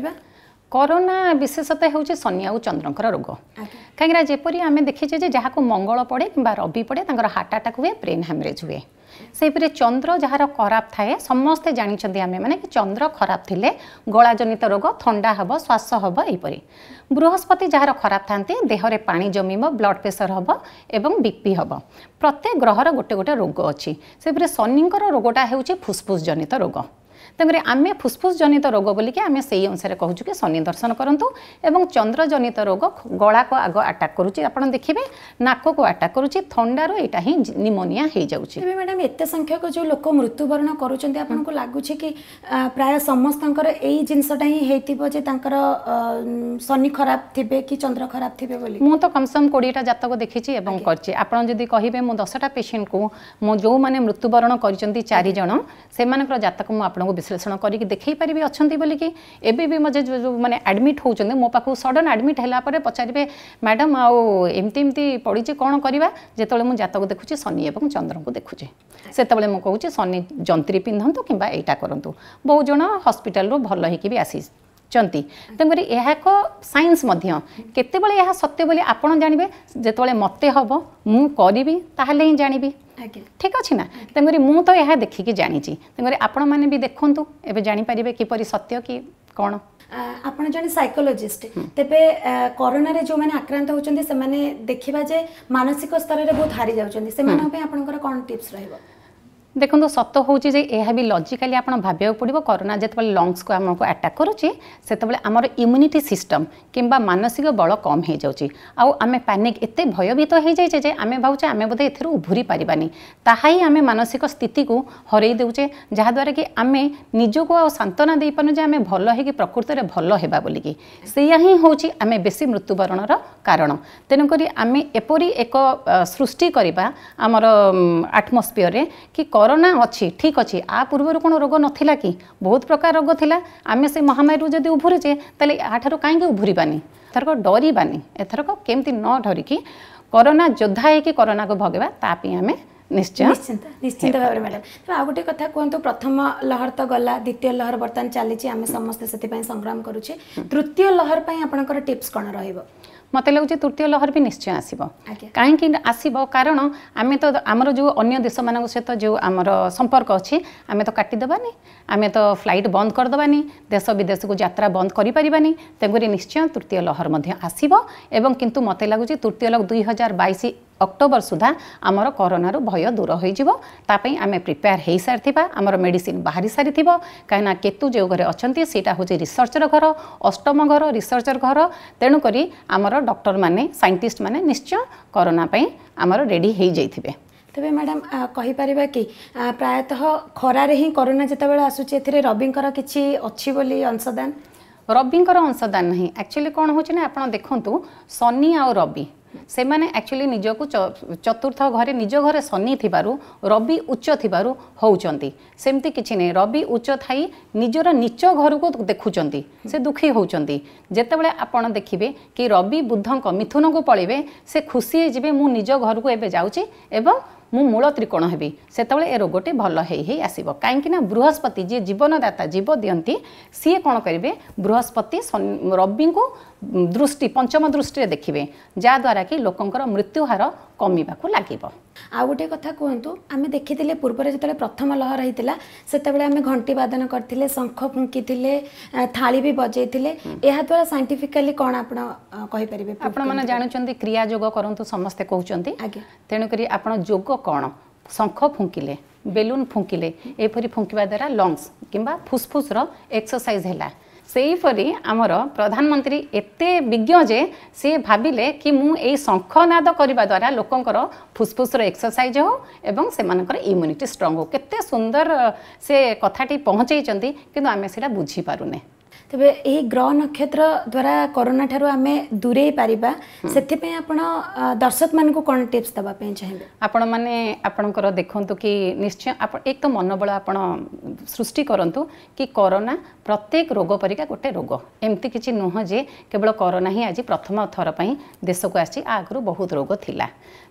କରୋନା ବିଶେଷତଃ ହେଉଛି ଶନି ଆଉ ଚନ୍ଦ୍ରଙ୍କର ରୋଗ କାହିଁକିନା ଯେପରି ଆମେ ଦେଖିଛେ ଯେ ଯାହାକୁ ମଙ୍ଗଳ ପଡ଼େ କିମ୍ବା ରବି ପଡ଼େ ତାଙ୍କର ହାର୍ଟ ଆଟାକ୍ ହୁଏ ବ୍ରେନ୍ ହ୍ୟାମରେଜ୍ ହୁଏ ସେହିପରି ଚନ୍ଦ୍ର ଯାହାର ଖରାପ ଥାଏ ସମସ୍ତେ ଜାଣିଛନ୍ତି ଆମେମାନେ କି ଚନ୍ଦ୍ର ଖରାପ ଥିଲେ ଗଳାଜନିତ ରୋଗ ଥଣ୍ଡା ହେବ ଶ୍ୱାସ ହେବ ଏହିପରି ବୃହସ୍ପତି ଯାହାର ଖରାପ ଥାନ୍ତି ଦେହରେ ପାଣି ଜମିବ ବ୍ଲଡ଼ ପ୍ରେସର ହେବ ଏବଂ ବିପି ହେବ ପ୍ରତ୍ୟେକ ଗ୍ରହର ଗୋଟେ ଗୋଟେ ରୋଗ ଅଛି ସେହିପରି ଶନିଙ୍କର ରୋଗଟା ହେଉଛି ଫୁସ୍ଫୁସ୍ ଜନିତ ରୋଗ তেমনি আমি ফুসফুস জনিত রোগ বলিকি আমি সেই অনুসারে কুচু কি শনি দর্শন করতু এবং চন্দ্রজনিত রোগ গলাক আগ আটাক করুচি আপনার দেখবে নাককু আটাক করুচি থন্ডার এটা হি নিমোনিয়া হয়ে যাচ্ছে তবে ম্যাডাম এত সংখ্যক যে লোক মৃত্যুবরণ করছেন আপনার লাগুছে কি প্রায় সমস্ত এই জিনিসটা হি হয়েছিল যে তাঁর শনি খারাপ থাকবে কি চন্দ্র খারাপ থাকবে বলে মু তো কমসম কোড়িটা জাতক দেখিছি এবং করছি আপনার যদি কহবে মু দশটা পেসেন্ট কু মু যে মৃত্যুবরণ করছেন চারিজন সে জাতক মু আপনার বিশ্লেষণ করি দেখাই পারি অনেক বলিকি এবে বি মজে মানে আডমিট হোচান মো পাখ সডন আডমিট হলা পরে পচারে ম্যাডাম আমতি এমতি পড়ছে কোণ করা যেত জাতক দেখুছি শনি এবং চন্দ্রকে দেখুছি সেতবে মু কুচি শনি যন্ত্রী পিঁধতু কিংবা এইটা করতু বহু জন হসপিটাল ভাল হইকি বি আসি ଛନ୍ତି ତେଣୁକରି ଏହା ଏକ ସାଇନ୍ସ ମଧ୍ୟ କେତେବେଳେ ଏହା ସତ୍ୟ ବୋଲି ଆପଣ ଜାଣିବେ ଯେତେବେଳେ ମୋତେ ହେବ ମୁଁ କରିବି ତାହେଲେ ହିଁ ଜାଣିବି ঠিক ଅଛି ନା ତେଣୁକରି ମୁଁ ତ ଏହା ଦେଖିକି ଜାଣିଛି ତେଣୁକରି ଆପଣମାନେ ବି ଦେଖନ୍ତୁ ଏବେ ଜାଣିପାରିବେ କିପରି ସତ୍ୟ କି କ'ଣ ଆପଣ ଜଣେ ସାଇକୋଲୋଜିଷ୍ଟ ତେବେ କରୋନାରେ ଯେଉଁମାନେ ଆକ୍ରାନ୍ତ ହେଉଛନ୍ତି ସେମାନେ ଦେଖିବା ଯେ ମାନସିକ ସ୍ତରରେ ବହୁତ ହାରି ଯାଉଛନ୍ତି ସେମାନଙ୍କ ପାଇଁ ଆପଣଙ୍କର କ'ଣ ଟିପ୍ସ ରହିବ ଦେଖନ୍ତୁ ସତ ହେଉଛି ଯେ ଏହା ବି ଲଜିକାଲି ଆପଣ ଭାବିବାକୁ ପଡ଼ିବ କରୋନା ଯେତେବେଳେ ଲଙ୍ଗସକୁ ଆମକୁ ଆଟାକ୍ କରୁଛି ସେତେବେଳେ ଆମର ଇମ୍ୟୁନିଟି ସିଷ୍ଟମ୍ କିମ୍ବା ମାନସିକ ବଳ କମ୍ ହେଇଯାଉଛି ଆଉ ଆମେ ପ୍ୟାନିକ୍ ଏତେ ଭୟଭୀତ ହେଇଯାଇଛେ ଯେ ଆମେ ଭାବୁଛେ ଆମେ ବୋଧେ ଏଥିରୁ ଉଭୁରି ପାରିବାନି ତାହା ହିଁ ଆମେ ମାନସିକ ସ୍ଥିତିକୁ ହରେଇ ଦେଉଛେ ଯାହାଦ୍ୱାରା କି ଆମେ ନିଜକୁ ଆଉ ସାନ୍ତ୍ୱନା ଦେଇପାରୁନୁ ଯେ ଆମେ ଭଲ ହେଇକି ପ୍ରକୃତରେ ଭଲ ହେବା ବୋଲିକି ସେଇଆ ହିଁ ହେଉଛି ଆମେ ବେଶୀ ମୃତ୍ୟୁବରଣର କାରଣ ତେଣୁକରି ଆମେ ଏପରି ଏକ ସୃଷ୍ଟି କରିବା ଆମର ଆଟମସ୍ଫିୟରରେ କି করোনা অছি ঠিক অছি আ পূর্বর কোণ রোগ নথিলা কি বহুত প্রকার রোগ লা আমি সেই মহামারী যদি উভুরিছে তাহলে আঠার কাইকি উভুরবানি এথরক ডরবানি এথরক কেমতি ন ডরিকি করোনা যোদ্ধা হয়েকি করোনাকে ভগবা তাপি আমি ନିଶ୍ଚୟ ନିଶ୍ଚିନ୍ତ ନିଶ୍ଚିନ୍ତ ଭାବରେ ମ୍ୟାଡ଼ାମ୍ ଆଉ ଗୋଟେ କଥା କୁହନ୍ତୁ ପ୍ରଥମ ଲହର ତ ଗଲା ଦ୍ୱିତୀୟ ଲହର ବର୍ତ୍ତମାନ ଚାଲିଛି ଆମେ ସମସ୍ତେ ସେଥିପାଇଁ ସଂଗ୍ରାମ କରୁଛେ ତୃତୀୟ ଲହର ପାଇଁ ଆପଣଙ୍କର ଟିପ୍ସ କ'ଣ ରହିବ ମୋତେ ଲାଗୁଛି ତୃତୀୟ ଲହର ବି ନିଶ୍ଚୟ ଆସିବ କାହିଁକି ଆସିବ କାରଣ ଆମେ ତ ଆମର ଯେଉଁ ଅନ୍ୟ ଦେଶମାନଙ୍କ ସହିତ ଯେଉଁ ଆମର ସମ୍ପର୍କ ଅଛି ଆମେ ତ କାଟିଦେବାନି ଆମେ ତ ଫ୍ଲାଇଟ୍ ବନ୍ଦ କରିଦେବାନି ଦେଶ ବିଦେଶକୁ ଯାତ୍ରା ବନ୍ଦ କରିପାରିବାନି ତେଣୁକରି ନିଶ୍ଚୟ ତୃତୀୟ ଲହର ମଧ୍ୟ ଆସିବ ଏବଂ କିନ୍ତୁ ମୋତେ ଲାଗୁଛି ତୃତୀୟ ଲହର ଦୁଇ ହଜାର ବାଇଶ অক্টোবর সুদ্ধা আমার করোনার ভয় দূর হয়ে যাব তাপাই আমি প্রিপেয়ার হয়ে সারি আমার মেডিসিন বাহারি সারি কিনা কেতু যে ঘরে অনেক সেটা হচ্ছে রিসর্চর ঘর অষ্টম ঘর রিসর্চর ঘর তেণুকরি আমার ডক্টর মানে সাইন্টিস্ট মানে নিশ্চয় করোনা আমার রেডি হয়ে যাই ତେବେ ମ୍ୟାଡ଼ାମ୍ କହିପାରିବା କି ପ୍ରାୟତଃ ଖରାରେ ହିଁ କରୋନା ଯେତେବେଳେ ଆସୁଛି ଏଥିରେ ରବିଙ୍କର କିଛି ଅଛି ବୋଲି ଅଂଶଦାନ ରବିଙ୍କର ଅଂଶଦାନ ନାହିଁ ଆକ୍ଚୁଆଲି କ'ଣ ହେଉଛି ନା ଆପଣ ଦେଖନ୍ତୁ ଶନି ଆଉ ରବି ସେମାନେ ଆକ୍ଚୁଆଲି ନିଜକୁ ଚତୁର୍ଥ ଘରେ ନିଜ ଘରେ ଶନି ଥିବାରୁ ରବି ଉଚ୍ଚ ଥିବାରୁ ହେଉଛନ୍ତି ସେମିତି କିଛି ନାହିଁ ରବି ଉଚ୍ଚ ଥାଇ ନିଜର ନିଚ ଘରକୁ ଦେଖୁଛନ୍ତି ସେ ଦୁଃଖୀ ହେଉଛନ୍ତି ଯେତେବେଳେ ଆପଣ ଦେଖିବେ କି ରବି ବୁଦ୍ଧଙ୍କ ମିଥୁନକୁ ପଳେଇବେ ସେ ଖୁସି ହେଇଯିବେ ମୁଁ ନିଜ ଘରକୁ ଏବେ ଯାଉଛି ଏବଂ ମୁଁ ମୂଳ ତ୍ରିକୋଣ ହେବି ସେତେବେଳେ ଏ ରୋଗଟି ଭଲ ହେଇ ହେଇ ଆସିବ କାହିଁକିନା ବୃହସ୍ପତି ଯିଏ ଜୀବନଦାତା ଜୀବ ଦିଅନ୍ତି ସିଏ କ'ଣ କରିବେ ବୃହସ୍ପତି ରବିଙ୍କୁ ଦୃଷ୍ଟି ପଞ୍ଚମ ଦୃଷ୍ଟିରେ ଦେଖିବେ ଯାହାଦ୍ୱାରା କି ଲୋକଙ୍କର ମୃତ୍ୟୁହାର କମିବାକୁ ଲାଗିବ ଆଉ ଗୋଟେ କଥା କୁହନ୍ତୁ ଆମେ ଦେଖିଥିଲେ ପୂର୍ବରେ ଯେତେବେଳେ ପ୍ରଥମ ଲହର ହେଇଥିଲା ସେତେବେଳେ ଆମେ ଘଣ୍ଟି ବାଦନ କରିଥିଲେ ଶଙ୍ଖ ଫୁଙ୍କିଥିଲେ ଥାଳି ବି ବଜେଇଥିଲେ ଏହାଦ୍ୱାରା ସାଇଣ୍ଟିଫିକାଲି କ'ଣ ଆପଣ କହିପାରିବେ ଆପଣମାନେ ଜାଣୁଛନ୍ତି କ୍ରିୟା ଯୋଗ କରନ୍ତୁ ସମସ୍ତେ କହୁଛନ୍ତି ଆଜ୍ଞା ତେଣୁକରି ଆପଣ ଯୋଗ କ'ଣ ଶଙ୍ଖ ଫୁଙ୍କିଲେ ବେଲୁନ୍ ଫୁଙ୍କିଲେ ଏପରି ଫୁଙ୍କିବା ଦ୍ୱାରା ଲଙ୍ଗସ୍ କିମ୍ବା ଫୁସ୍ଫୁସ୍ର ଏକ୍ସରସାଇଜ୍ ହେଲା ସେହିପରି ଆମର ପ୍ରଧାନମନ୍ତ୍ରୀ ଏତେ ବିଜ୍ଞ ଯେ ସେ ଭାବିଲେ କି ମୁଁ ଏଇ ଶଙ୍ଖନାଦ କରିବା ଦ୍ୱାରା ଲୋକଙ୍କର ଫୁସ୍ଫୁସ୍ର ଏକ୍ସରସାଇଜ୍ ହେଉ ଏବଂ ସେମାନଙ୍କର ଇମ୍ୟୁନିଟି ଷ୍ଟ୍ରଙ୍ଗ୍ ହେଉ କେତେ ସୁନ୍ଦର ସେ କଥାଟି ପହଞ୍ଚେଇଛନ୍ତି କିନ୍ତୁ ଆମେ ସେଇଟା ବୁଝିପାରୁନେ ତେବେ ଏହି ଗ୍ରହ ନକ୍ଷତ୍ର ଦ୍ୱାରା କରୋନା ଠାରୁ ଆମେ ଦୂରେଇ ପାରିବା ସେଥିପାଇଁ ଆପଣ ଦର୍ଶକମାନଙ୍କୁ କ'ଣ ଟିପ୍ସ ଦେବା ପାଇଁ ଚାହିଁବେ ଆପଣମାନେ ଆପଣଙ୍କର ଦେଖନ୍ତୁ କି ନିଶ୍ଚୟ ଆପଣ ଏକ ତ ମନୋବଳ ଆପଣ ସୃଷ୍ଟି କରନ୍ତୁ କି କରୋନା ପ୍ରତ୍ୟେକ ରୋଗ ପରିକା ଗୋଟେ ରୋଗ ଏମିତି କିଛି ନୁହଁ ଯେ କେବଳ କରୋନା ହିଁ ଆଜି ପ୍ରଥମ ଥର ପାଇଁ ଦେଶକୁ ଆସିଛି ଆ ଆଗରୁ ବହୁତ ରୋଗ ଥିଲା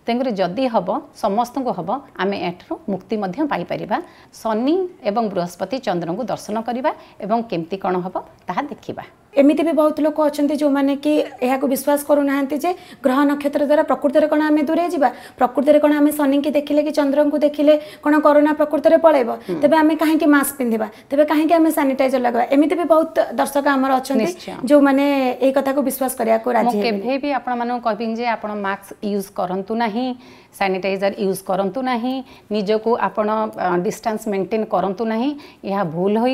ତେଣୁକରି ଯଦି ହେବ ସମସ୍ତଙ୍କୁ ହେବ ଆମେ ଏଠାରୁ ମୁକ୍ତି ମଧ୍ୟ ପାଇପାରିବା ଶନି ଏବଂ ବୃହସ୍ପତି ଚନ୍ଦ୍ରଙ୍କୁ ଦର୍ଶନ କରିବା ଏବଂ କେମିତି କ'ଣ ହେବ ତାହା هتعدي الكيبه एमती भी बहुत लोग अच्छा जो मैंने कि यह विश्वास करूना ग्रह नक्षत्र द्वारा प्रकृत में कौन आम दूरे जा प्रकृति में कौन आम शनि की देखिले कि चंद्र को देखिले कौन करोना प्रकृत में पलैब हम्म। तेज आम कहीं मस्क पिंधा तेज कहीं सानिटाइजर लगे एमती भी बहुत दर्शक आम अच्छे जो मैंने ये कथा को विश्वास करने को मस्क यूज करूँ ना सानिटाइजर यूज करूँ ना निजक आप डिस्टास् मेन्टेन करूँ ना यह भूल हो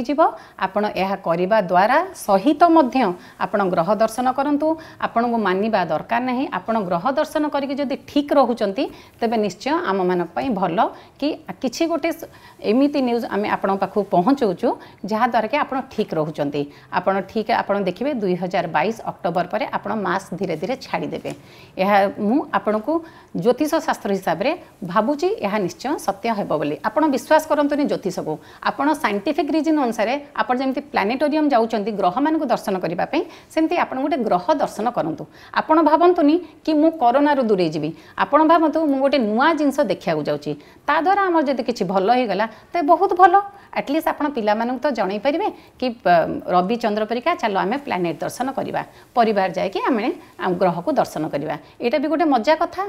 द्वारा सहित ମଧ୍ୟ ଆପଣ ଗ୍ରହ ଦର୍ଶନ କରନ୍ତୁ ଆପଣଙ୍କୁ ମାନିବା ଦରକାର ନାହିଁ ଆପଣ ଗ୍ରହ ଦର୍ଶନ କରିକି ଯଦି ଠିକ୍ ରହୁଛନ୍ତି ତେବେ ନିଶ୍ଚୟ ଆମମାନଙ୍କ ପାଇଁ ଭଲ କି କିଛି ଗୋଟେ ଏମିତି ନ୍ୟୁଜ୍ ଆମେ ଆପଣଙ୍କ ପାଖକୁ ପହଞ୍ଚାଉଛୁ ଯାହାଦ୍ୱାରା କି ଆପଣ ଠିକ୍ ରହୁଛନ୍ତି ଆପଣ ଠିକ୍ ଆପଣ ଦେଖିବେ ଦୁଇ ହଜାର ବାଇଶ ଅକ୍ଟୋବର ପରେ ଆପଣ ମାସ୍କ ଧୀରେ ଧୀରେ ଛାଡ଼ିଦେବେ ଏହା ମୁଁ ଆପଣଙ୍କୁ ଜ୍ୟୋତିଷ ଶାସ୍ତ୍ର ହିସାବରେ ଭାବୁଛି ଏହା ନିଶ୍ଚୟ ସତ୍ୟ ହେବ ବୋଲି ଆପଣ ବିଶ୍ୱାସ କରନ୍ତୁନି ଜ୍ୟୋତିଷକୁ ଆପଣ ସାଇଣ୍ଟିଫିକ୍ ରିଜିନ୍ ଅନୁସାରେ ଆପଣ ଯେମିତି ପ୍ଲାନେଟୋରିୟମ୍ ଯାଉଛନ୍ତି ଗ୍ରହମାନଙ୍କୁ ଦର୍ଶନ କରିବା ପାଇଁ ସେମିତି ଆପଣ ଗୋଟେ ଗ୍ରହ ଦର୍ଶନ କରନ୍ତୁ ଆପଣ ଭାବନ୍ତୁନି କି ମୁଁ କରୋନାରୁ ଦୂରେଇ ଯିବି ଆପଣ ଭାବନ୍ତୁ ମୁଁ ଗୋଟେ ନୂଆ ଜିନିଷ ଦେଖିବାକୁ ଯାଉଛି ତା ଦ୍ୱାରା ଆମର ଯଦି କିଛି ଭଲ ହେଇଗଲା ତ ବହୁତ ଭଲ ଆଟଲିଷ୍ଟ ଆପଣ ପିଲାମାନଙ୍କୁ ତ ଜଣେଇ ପାରିବେ କି ରବି ଚନ୍ଦ୍ର ପରିକା ଚାଲ ଆମେ ପ୍ଲାନେଟ୍ ଦର୍ଶନ କରିବା ପରିବାର ଯାଇକି ଆମେ ଗ୍ରହକୁ ଦର୍ଶନ କରିବା ଏଇଟା ବି ଗୋଟେ ମଜା କଥା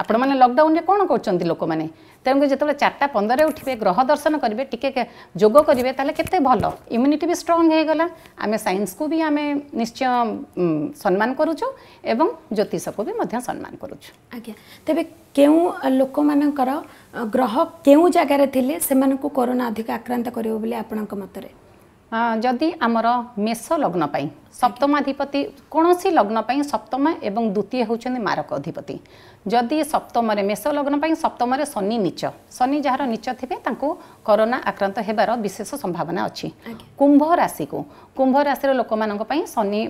ଆପଣମାନେ ଲକଡାଉନରେ କ'ଣ କରୁଛନ୍ତି ଲୋକମାନେ ତେଣୁକରି ଯେତେବେଳେ ଚାରିଟା ପନ୍ଦରରେ ଉଠିବେ ଗ୍ରହ ଦର୍ଶନ କରିବେ ଟିକେ ଯୋଗ କରିବେ ତାହେଲେ କେତେ ଭଲ ଇମ୍ୟୁନିଟି ବି ଷ୍ଟ୍ରଙ୍ଗ ହେଇଗଲା ଆମେ ସାଇନ୍ସକୁ ବି ଆମେ ନିଶ୍ଚୟ ସମ୍ମାନ କରୁଛୁ ଏବଂ ଜ୍ୟୋତିଷକୁ ବି ମଧ୍ୟ ସମ୍ମାନ କରୁଛୁ ଆଜ୍ଞା ତେବେ କେଉଁ ଲୋକମାନଙ୍କର ଗ୍ରହ କେଉଁ ଜାଗାରେ ଥିଲେ ସେମାନଙ୍କୁ କରୋନା ଅଧିକ ଆକ୍ରାନ୍ତ କରିବ ବୋଲି ଆପଣଙ୍କ ମତରେ ଯଦି ଆମର ମେଷ ଲଗ୍ନ ପାଇଁ ସପ୍ତମାଧିପତି କୌଣସି ଲଗ୍ନ ପାଇଁ ସପ୍ତମ ଏବଂ ଦ୍ୱିତୀୟ ହେଉଛନ୍ତି ମାରକ ଅଧିପତି ଯଦି ସପ୍ତମରେ ମେଷ ଲଗ୍ନ ପାଇଁ ସପ୍ତମରେ ଶନି ନିଚ ଶନି ଯାହାର ନିଚ ଥିବେ ତାଙ୍କୁ କରୋନା ଆକ୍ରାନ୍ତ ହେବାର ବିଶେଷ ସମ୍ଭାବନା ଅଛି କୁମ୍ଭ ରାଶିକୁ କୁମ୍ଭ ରାଶିର ଲୋକମାନଙ୍କ ପାଇଁ ଶନି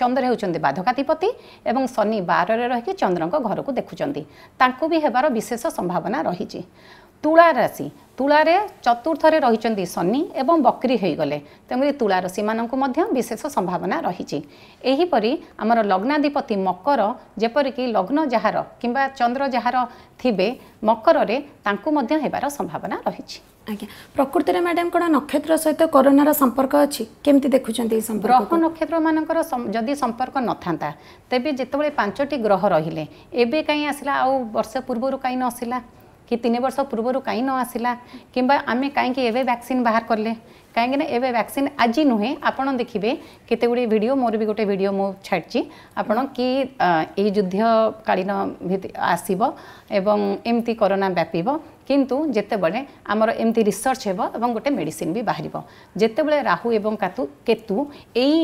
ଚନ୍ଦ୍ର ହେଉଛନ୍ତି ବାଧକାଧିପତି ଏବଂ ଶନି ବାରରେ ରହିକି ଚନ୍ଦ୍ରଙ୍କ ଘରକୁ ଦେଖୁଛନ୍ତି ତାଙ୍କୁ ବି ହେବାର ବିଶେଷ ସମ୍ଭାବନା ରହିଛି ତୁଳା ରାଶି ତୁଳାରେ ଚତୁର୍ଥରେ ରହିଛନ୍ତି ଶନି ଏବଂ ବକ୍ରି ହୋଇଗଲେ ତେଣୁକରି ତୁଳା ରାଶିମାନଙ୍କୁ ମଧ୍ୟ ବିଶେଷ ସମ୍ଭାବନା ରହିଛି ଏହିପରି ଆମର ଲଗ୍ନାଧିପତି ମକର ଯେପରିକି ଲଗ୍ନ ଯାହାର କିମ୍ବା ଚନ୍ଦ୍ର ଯାହାର ଥିବେ ମକରରେ ତାଙ୍କୁ ମଧ୍ୟ ହେବାର ସମ୍ଭାବନା ରହିଛି ଆଜ୍ଞା ପ୍ରକୃତିରେ ମ୍ୟାଡ଼ାମ୍ କ'ଣ ନକ୍ଷତ୍ର ସହିତ କରୋନାର ସମ୍ପର୍କ ଅଛି କେମିତି ଦେଖୁଛନ୍ତି ଏହି ସମ୍ପର୍କ ଗ୍ରହ ନକ୍ଷତ୍ରମାନଙ୍କର ଯଦି ସମ୍ପର୍କ ନଥାନ୍ତା ତେବେ ଯେତେବେଳେ ପାଞ୍ଚଟି ଗ୍ରହ ରହିଲେ ଏବେ କାହିଁ ଆସିଲା ଆଉ ବର୍ଷେ ପୂର୍ବରୁ କାହିଁ ନ ଆସିଲା କି ତିନି ବର୍ଷ ପୂର୍ବରୁ କାହିଁ ନ ଆସିଲା କିମ୍ବା ଆମେ କାହିଁକି ଏବେ ଭ୍ୟାକ୍ସିନ୍ ବାହାର କଲେ କାହିଁକିନା ଏବେ ଭ୍ୟାକ୍ସିନ୍ ଆଜି ନୁହେଁ ଆପଣ ଦେଖିବେ କେତେ ଗୁଡ଼ିଏ ଭିଡ଼ିଓ ମୋର ବି ଗୋଟେ ଭିଡ଼ିଓ ମୁଁ ଛାଡ଼ିଛି ଆପଣ କି ଏଇ ଯୁଦ୍ଧକାଳୀନ ଭିତ୍ତି ଆସିବ ଏବଂ ଏମିତି କରୋନା ବ୍ୟାପିବ କିନ୍ତୁ ଯେତେବେଳେ ଆମର ଏମିତି ରିସର୍ଚ୍ଚ ହେବ ଏବଂ ଗୋଟେ ମେଡ଼ିସିନ୍ ବି ବାହାରିବ ଯେତେବେଳେ ରାହୁ ଏବଂ କାତୁ କେତୁ ଏଇ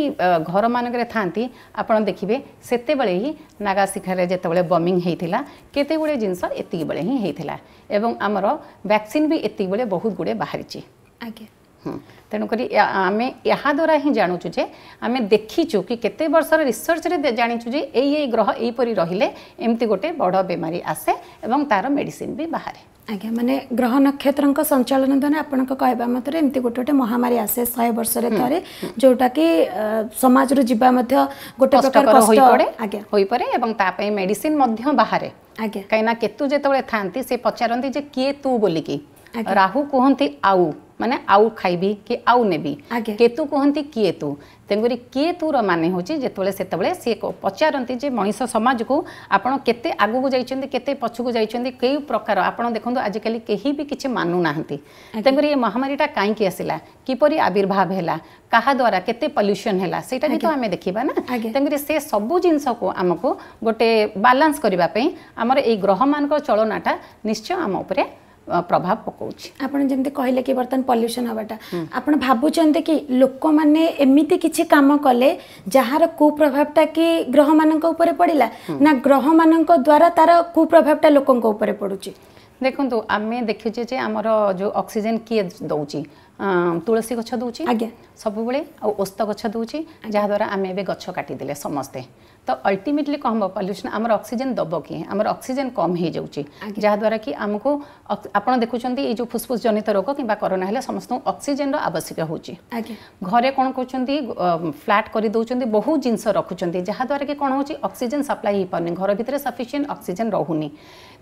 ଘରମାନଙ୍କରେ ଥାଆନ୍ତି ଆପଣ ଦେଖିବେ ସେତେବେଳେ ହିଁ ନାଗାଶିଖାରେ ଯେତେବେଳେ ବମିଂ ହେଇଥିଲା କେତେ ଗୁଡ଼ିଏ ଜିନିଷ ଏତିକିବେଳେ ହିଁ ହେଇଥିଲା ଏବଂ ଆମର ଭ୍ୟାକ୍ସିନ୍ ବି ଏତିକିବେଳେ ବହୁତ ଗୁଡ଼ିଏ ବାହାରିଛି ଆଜ୍ଞା ତେଣୁକରି ଆମେ ଏହାଦ୍ୱାରା ହିଁ ଜାଣୁଛୁ ଯେ ଆମେ ଦେଖିଛୁ କି କେତେ ବର୍ଷର ରିସର୍ଚ୍ଚରେ ଜାଣିଛୁ ଯେ ଏଇ ଏଇ ଗ୍ରହ ଏହିପରି ରହିଲେ ଏମିତି ଗୋଟେ ବଡ଼ ବେମାରୀ ଆସେ ଏବଂ ତା'ର ମେଡ଼ିସିନ୍ ବି ବାହାରେ ଆଜ୍ଞା ମାନେ ଗ୍ରହ ନକ୍ଷତ୍ରଙ୍କ ସଞ୍ଚାଳନ ଦ୍ୱାରା ଆପଣଙ୍କ କହିବା ମଧ୍ୟରେ ଏମିତି ଗୋଟେ ଗୋଟେ ମହାମାରୀ ଆସେ ଶହେ ବର୍ଷରେ ଥରେ ଯେଉଁଟାକି ସମାଜରୁ ଯିବା ମଧ୍ୟ ଗୋଟେ ହୋଇପଡ଼େ ଆଜ୍ଞା ହୋଇପଡ଼େ ଏବଂ ତା ପାଇଁ ମେଡ଼ିସିନ୍ ମଧ୍ୟ ବାହାରେ ଆଜ୍ଞା କାହିଁକିନା କେତୁ ଯେତେବେଳେ ଥାନ୍ତି ସେ ପଚାରନ୍ତି ଯେ କିଏ ତୁ ବୋଲିକି राहु कहते आउ मान आउ खाइबि कि आउ ने केतु कहते किए तु तेणुक किए तुर मान हूँ जिते से पचारती मणस समाज को आपत के आग को जाते पछक जाइंट के प्रकार आपत देखते आजिकल कहीं भी किसी मानुना तेणुक ये महामारीटा कहीं आसला किपर आविर्भाव है क्या द्वारा के पल्यूशन है तो आम देखा ना तेणुक से सब जिनस को आमको गोटे बालान्स करने आमर यही ग्रह मान चलनाटा निश्चय आम उपरूर ପ୍ରଭାବ ପକାଉଛି ଆପଣ ଯେମିତି କହିଲେ କି ବର୍ତ୍ତମାନ ପଲ୍ୟୁସନ୍ ହେବାଟା ଆପଣ ଭାବୁଛନ୍ତି କି ଲୋକମାନେ ଏମିତି କିଛି କାମ କଲେ ଯାହାର କୁପ୍ରଭାବଟା କି ଗ୍ରହମାନଙ୍କ ଉପରେ ପଡ଼ିଲା ନା ଗ୍ରହମାନଙ୍କ ଦ୍ୱାରା ତାର କୁପ୍ରଭାବଟା ଲୋକଙ୍କ ଉପରେ ପଡ଼ୁଛି ଦେଖନ୍ତୁ ଆମେ ଦେଖିଛେ ଯେ ଆମର ଯେଉଁ ଅକ୍ସିଜେନ୍ କିଏ ଦେଉଛି ତୁଳସୀ ଗଛ ଦେଉଛି ଆଜ୍ଞା ସବୁବେଳେ ଆଉ ଓସ୍ତ ଗଛ ଦେଉଛି ଯାହାଦ୍ୱାରା ଆମେ ଏବେ ଗଛ କାଟିଦେଲେ ସମସ୍ତେ तो अल्टीमेटली कम पल्यूशन आम अक्सीजेन दब कि आम अक्सीजेन कम हो जाद्वारा कि आमको आप देखुं ये जो फुसफुस जनित रोग कि है समस्त अक्सीजेन रवश्यक हो घरे कौन कर फ्लाट कर दूसरी बहुत जिनस रखुच्च जहाद्वारा कि कौन होक्सीजेन सप्लाई हो पार नहीं घर भितर सफिसीयंट अक्सीजेन रोनी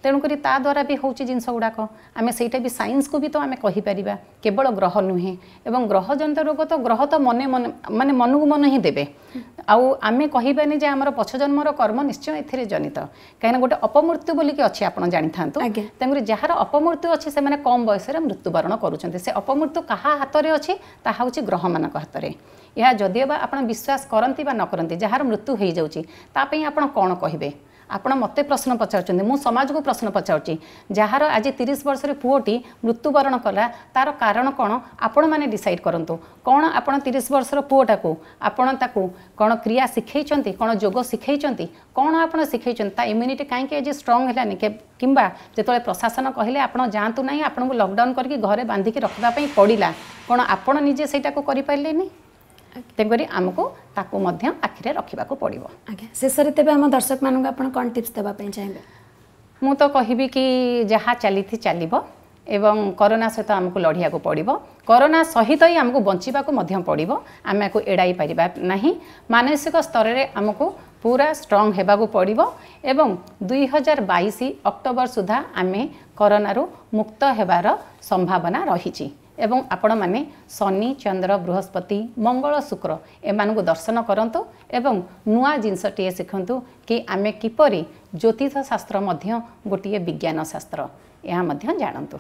तेणुक द्वारा भी हूँ जिनस गुड़ाक आम से भी सैंस को भी तो आम कही पार केवल ग्रह नुहे और ग्रह जनित रोग तो ग्रह तो मन मन मान मन को मन ही देवे आम कहानी जो आम ଜନ୍ମର ପଛ ଜନ୍ମର କର୍ମ ନିଶ୍ଚୟ ଏଥିରେ ଜନିତ କାହିଁକିନା ଗୋଟେ ଅପମୃତ୍ୟୁ ବୋଲିକି ଅଛି ଆପଣ ଜାଣିଥାନ୍ତୁ ତେଣୁକରି ଯାହାର ଅପମୃତ୍ୟୁ ଅଛି ସେମାନେ କମ୍ ବୟସରେ ମୃତ୍ୟୁବରଣ କରୁଛନ୍ତି ସେ ଅପମୃତ୍ୟୁ କାହା ହାତରେ ଅଛି ତାହା ହେଉଛି ଗ୍ରହମାନଙ୍କ ହାତରେ ଏହା ଯଦିଓ ବା ଆପଣ ବିଶ୍ୱାସ କରନ୍ତି ବା ନ କରନ୍ତି ଯାହାର ମୃତ୍ୟୁ ହୋଇଯାଉଛି ତା ପାଇଁ ଆପଣ କ'ଣ କହିବେ ଆପଣ ମୋତେ ପ୍ରଶ୍ନ ପଚାରୁଛନ୍ତି ମୁଁ ସମାଜକୁ ପ୍ରଶ୍ନ ପଚାରୁଛି ଯାହାର ଆଜି ତିରିଶ ବର୍ଷରେ ପୁଅଟି ମୃତ୍ୟୁବରଣ କଲା ତା'ର କାରଣ କ'ଣ ଆପଣମାନେ ଡିସାଇଡ଼୍ କରନ୍ତୁ କ'ଣ ଆପଣ ତିରିଶ ବର୍ଷର ପୁଅଟାକୁ ଆପଣ ତାକୁ କ'ଣ କ୍ରିୟା ଶିଖେଇଛନ୍ତି କ'ଣ ଯୋଗ ଶିଖେଇଛନ୍ତି କ'ଣ ଆପଣ ଶିଖେଇଛନ୍ତି ତା ଇମ୍ୟୁନିଟି କାହିଁକି ଆଜି ଷ୍ଟ୍ରଙ୍ଗ୍ ହେଲାନି କିମ୍ବା ଯେତେବେଳେ ପ୍ରଶାସନ କହିଲେ ଆପଣ ଯାଆନ୍ତୁ ନାହିଁ ଆପଣଙ୍କୁ ଲକଡାଉନ୍ କରିକି ଘରେ ବାନ୍ଧିକି ରଖିବା ପାଇଁ ପଡ଼ିଲା କ'ଣ ଆପଣ ନିଜେ ସେଇଟାକୁ କରିପାରିଲେନି ତେଣୁକରି ଆମକୁ ତାକୁ ମଧ୍ୟ ଆଖିରେ ରଖିବାକୁ ପଡ଼ିବ ଆଜ୍ଞା ଶେଷରେ ତେବେ ଆମ ଦର୍ଶକମାନଙ୍କୁ ଆପଣ କ'ଣ ଟିପ୍ସ ଦେବା ପାଇଁ ଚାହିଁବେ ମୁଁ ତ କହିବି କି ଯାହା ଚାଲିଛି ଚାଲିବ ଏବଂ କରୋନା ସହିତ ଆମକୁ ଲଢ଼ିବାକୁ ପଡ଼ିବ କରୋନା ସହିତ ହିଁ ଆମକୁ ବଞ୍ଚିବାକୁ ମଧ୍ୟ ପଡ଼ିବ ଆମେ ଆକୁ ଏଡ଼ାଇ ପାରିବା ନାହିଁ ମାନସିକ ସ୍ତରରେ ଆମକୁ ପୁରା ଷ୍ଟ୍ରଙ୍ଗ ହେବାକୁ ପଡ଼ିବ ଏବଂ ଦୁଇହଜାର ବାଇଶ ଅକ୍ଟୋବର ସୁଦ୍ଧା ଆମେ କରୋନାରୁ ମୁକ୍ତ ହେବାର ସମ୍ଭାବନା ରହିଛି ଏବଂ ଆପଣମାନେ ଶନି ଚନ୍ଦ୍ର ବୃହସ୍ପତି ମଙ୍ଗଳ ଶୁକ୍ର ଏମାନଙ୍କୁ ଦର୍ଶନ କରନ୍ତୁ ଏବଂ ନୂଆ ଜିନିଷଟିଏ ଶିଖନ୍ତୁ କି ଆମେ କିପରି ଜ୍ୟୋତିଷ ଶାସ୍ତ୍ର ମଧ୍ୟ ଗୋଟିଏ ବିଜ୍ଞାନ ଶାସ୍ତ୍ର ଏହା ମଧ୍ୟ ଜାଣନ୍ତୁ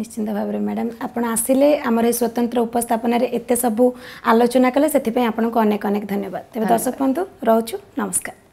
ନିଶ୍ଚିନ୍ତ ଭାବରେ ମ୍ୟାଡ଼ାମ୍ ଆପଣ ଆସିଲେ ଆମର ଏହି ସ୍ୱତନ୍ତ୍ର ଉପସ୍ଥାପନାରେ ଏତେ ସବୁ ଆଲୋଚନା କଲେ ସେଥିପାଇଁ ଆପଣଙ୍କୁ ଅନେକ ଅନେକ ଧନ୍ୟବାଦ ତେବେ ଦର୍ଶକ ବନ୍ଧୁ ରହୁଛୁ ନମସ୍କାର